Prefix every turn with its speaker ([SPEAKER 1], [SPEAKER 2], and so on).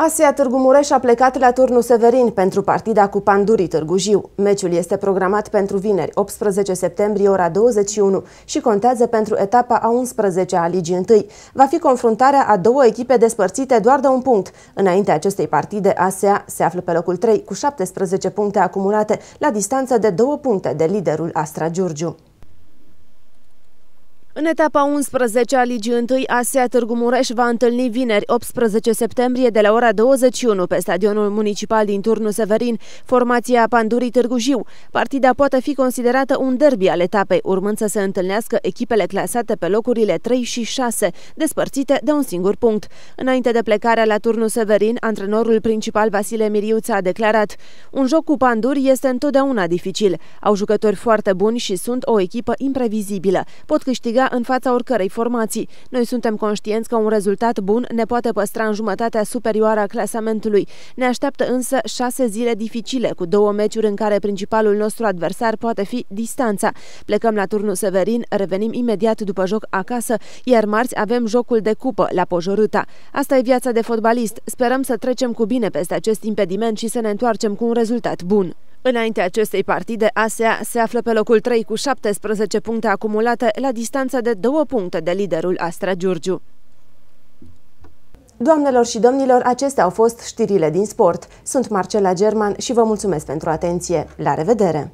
[SPEAKER 1] Asia Târgu Mureș a plecat la turnul Severin pentru partida cu Pandurii Târgu Jiu. Meciul este programat pentru vineri, 18 septembrie, ora 21 și contează pentru etapa a 11-a a Ligii 1. Va fi confruntarea a două echipe despărțite doar de un punct. Înaintea acestei partide, Asia se află pe locul 3 cu 17 puncte acumulate, la distanță de două puncte de liderul Astra Giurgiu. În etapa 11 a Ligii 1, ASEA Târgu Mureș va întâlni vineri 18 septembrie de la ora 21 pe stadionul municipal din Turnul Severin, formația Pandurii Târgu Jiu. Partida poate fi considerată un derby al etapei, urmând să se întâlnească echipele clasate pe locurile 3 și 6, despărțite de un singur punct. Înainte de plecarea la Turnul Severin, antrenorul principal Vasile Miriuța a declarat Un joc cu panduri este întotdeauna dificil. Au jucători foarte buni și sunt o echipă imprevizibilă. Pot câștiga în fața oricărei formații. Noi suntem conștienți că un rezultat bun ne poate păstra în jumătatea superioară a clasamentului. Ne așteaptă însă șase zile dificile, cu două meciuri în care principalul nostru adversar poate fi distanța. Plecăm la turnul Severin, revenim imediat după joc acasă, iar marți avem jocul de cupă la Pojorâta. Asta e viața de fotbalist. Sperăm să trecem cu bine peste acest impediment și să ne întoarcem cu un rezultat bun. Înainte acestei partide, ASEA se află pe locul 3 cu 17 puncte acumulate la distanță de două puncte de liderul Astra Giurgiu. Doamnelor și domnilor, acestea au fost știrile din sport. Sunt Marcela German și vă mulțumesc pentru atenție. La revedere!